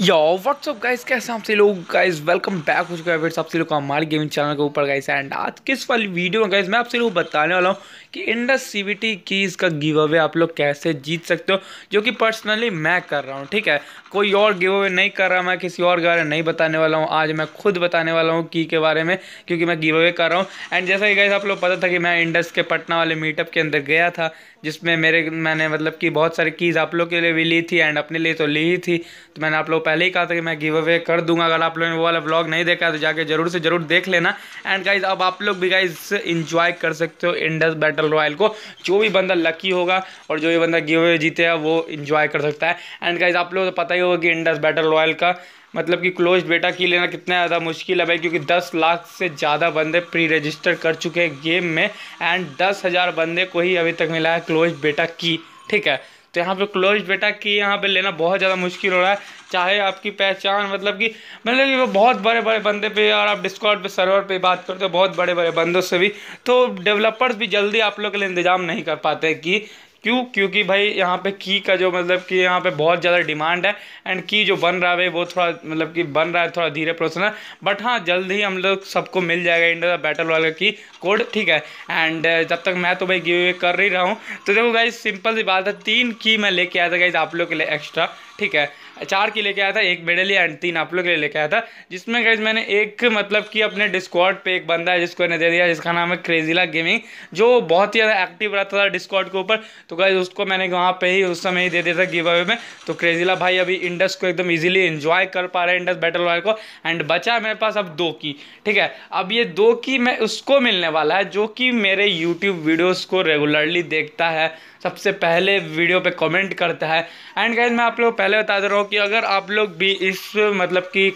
यो WhatsApp guys कैसे आप लोग गाइस वेलकम बैक हो चुका है फिर सबसे लोग हमारे गेमिंग चैनल के ऊपर गाइस एंड आज किस वाली वीडियो में गाइस मैं आपसे लोग बताने वाला हूँ कि इंडस सीबीटी कीज़ का गिव अवे आप लोग कैसे जीत सकते हो जो कि पर्सनली मैं कर रहा हूँ ठीक है कोई और गिव अवे नहीं कर रहा मैं किसी और के बारे में नहीं बताने वाला हूँ आज मैं खुद बताने वाला हूँ की के बारे में क्योंकि मैं गिव अवे कर रहा हूँ एंड जैसा कि गाइस आप लोग पता था कि मैं इंडस के पटना वाले मीटअप के अंदर गया था जिसमें मेरे मैंने मतलब कि बहुत सारी कीज़ आप लोग के लिए भी ली थी एंड अपने लिए तो ली ही थी तो मैंने आप लोग पहले ही कहा था कि मैं गिव अवे कर दूंगा अगर आप लोगों ने वो वाला ब्लॉग नहीं देखा है तो जाके जरूर से जरूर देख लेना एंड गाइज अब आप लोग भी गाइज इन्जॉय कर सकते हो इंडस बैटल रॉयल को जो भी बंदा लकी होगा और जो भी बंदा गिव अवे जीते वो इंजॉय कर सकता है एंड गाइज आप लोगों को तो पता ही होगा कि इंडस बैटल रॉयल का मतलब कि क्लोज बेटा की लेना कितना ज़्यादा मुश्किल है भाई क्योंकि 10 लाख से ज़्यादा बंदे प्री रजिस्टर कर चुके हैं गेम में एंड दस हज़ार बंदे को ही अभी तक मिला है क्लोज बेटा की ठीक है तो यहाँ पे क्लोज बेटा की यहाँ पे लेना बहुत ज़्यादा मुश्किल हो रहा है चाहे आपकी पहचान मतलब कि मतलब कि वो बहुत बड़े बड़े बंदे पे और आप डिस्कॉट पे सर्वर पे बात करते हो बहुत बड़े बड़े बंदों से भी तो डेवलपर्स भी जल्दी आप लोग के लिए इंतजाम नहीं कर पाते कि क्यों क्योंकि भाई यहाँ पे की का जो मतलब कि यहाँ पे बहुत ज़्यादा डिमांड है एंड की जो बन रहा है वो थोड़ा मतलब कि बन रहा है थोड़ा धीरे प्रोसेस बट हाँ जल्द ही हम लोग सबको मिल जाएगा इंडिया बैटल वाले की कोड ठीक है एंड uh, जब तक मैं तो भाई गिव अवे कर ही रहा हूँ तो देखो गाइज सिंपल सी बात है तीन की मैं लेके आया था गाइज आप लोग के लिए एक्स्ट्रा ठीक है चार की लेके आया था एक मेडल एंड तीन आप लोग के लिए लेके आया था जिसमें गैस मैंने एक मतलब कि अपने डिस्कॉर्ड पे एक बंदा है जिसको मैंने दे दिया जिसका नाम है क्रेजिला गेमिंग जो बहुत ही ज़्यादा एक्टिव रहता था डिस्कॉर्ड के ऊपर तो गैज उसको मैंने वहाँ पर ही उस समय ही दे दिया था गिव अवे में तो क्रेजिला भाई अभी इंडस को एकदम ईजिली इन्जॉय कर पा रहे हैं इंडस बैटल वाले को एंड बचा मेरे पास अब दो की ठीक है अब ये दो की मैं उसको मिलने वाला है जो कि मेरे यूट्यूब वीडियोज़ को रेगुलरली देखता है सबसे पहले वीडियो पे कमेंट करता है एंड गाइज मैं आप लोग पहले बता दे रहा हूँ कि अगर आप लोग भी इस मतलब कि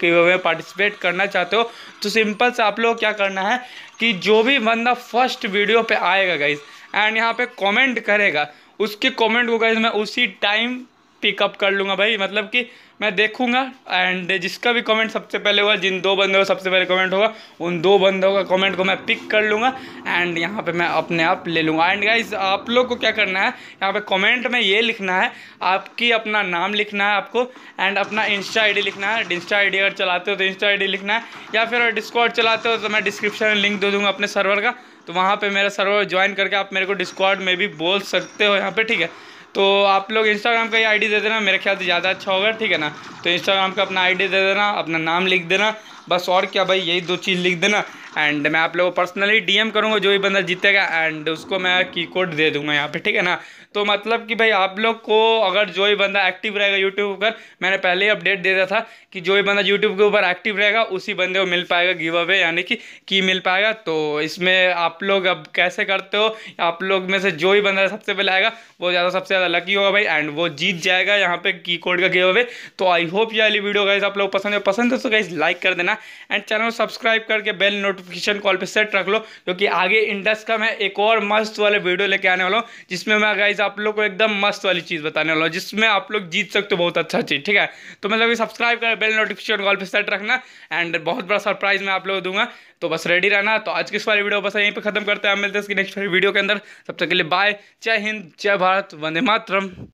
पार्टिसिपेट करना चाहते हो तो सिंपल से आप लोग क्या करना है कि जो भी बंदा फर्स्ट वीडियो पे आएगा गाइज एंड यहाँ पे कमेंट करेगा उसके कमेंट को गाइज मैं उसी टाइम पिकअप कर लूँगा भाई मतलब कि मैं देखूँगा एंड जिसका भी कमेंट सबसे पहले होगा जिन दो बंदों का सबसे पहले कमेंट होगा उन दो बंदों का कमेंट को मैं पिक कर लूँगा एंड यहाँ पे मैं अपने आप ले लूँगा एंड गाइज आप लोग को क्या करना है यहाँ पे कमेंट में ये लिखना है आपकी अपना नाम लिखना है आपको एंड अपना इंस्टा आई लिखना है इंस्टा आई अगर चलाते हो तो इंस्टा आई लिखना है या फिर अगर डिस्कॉर्ड चलाते हो तो मैं डिस्क्रिप्शन में लिंक दे दूँगा अपने सर्वर का तो वहाँ पर मेरा सर्वर ज्वाइन करके आप मेरे को डिस्कॉर्ड में भी बोल सकते हो यहाँ पर ठीक है तो आप लोग इंस्टाग्राम का ही आईडी दे देना मेरे ख्याल से ज़्यादा अच्छा होगा ठीक है ना तो इंस्टाग्राम का अपना आईडी दे देना अपना नाम लिख देना बस और क्या भाई यही दो चीज़ लिख देना एंड मैं आप लोगों को पर्सनली डीएम करूँगा जो भी बंदा जीतेगा एंड उसको मैं की कोड दे दूँगा यहाँ पे ठीक है ना तो मतलब कि भाई आप लोग को अगर जो भी बंदा एक्टिव रहेगा यूट्यूब पर मैंने पहले ही अपडेट दे दिया था कि जो भी बंदा यूट्यूब के ऊपर एक्टिव रहेगा उसी बंदे को मिल पाएगा गिव अवे यानी कि की मिल पाएगा तो इसमें आप लोग अब कैसे करते हो आप लोग में से जो भी बंदा सबसे पहले आएगा वो ज़्यादा सबसे ज़्यादा लकी होगा भाई एंड वो जीत जाएगा यहाँ पे की कोड का गिव अवे तो आई होप ये वाली वीडियो गाइज आप लोग पसंद है पसंद है तो गाइज लाइक कर देना एंड चैनल सब्सक्राइब करके बेल नोटिफिकेशन कॉल पे सेट रख लो क्योंकि आगे इंडस का मैं एक और मस्त वाले वीडियो लेके आने वाला हूँ जिसमें मैं गाइज आप लोग को एकदम मस्त वाली चीज़ बताने वाला हूँ जिसमें आप लोग जीत सकते हो बहुत अच्छा चीज़ ठीक है तो मतलब सब्सक्राइब कर बेल नोटिफिकेशन कॉल पर सेट रखना एंड बहुत बड़ा सरप्राइज मैं आप लोग दूंगा तो बस रेडी रहना तो आज की इस वाली वीडियो बस यहीं पर खत्म करते हैं मिलते हैं इसकी नेक्स्ट वीडियो के अंदर तब तक के लिए बाय जय हिंद जय भारत वंदे मातरम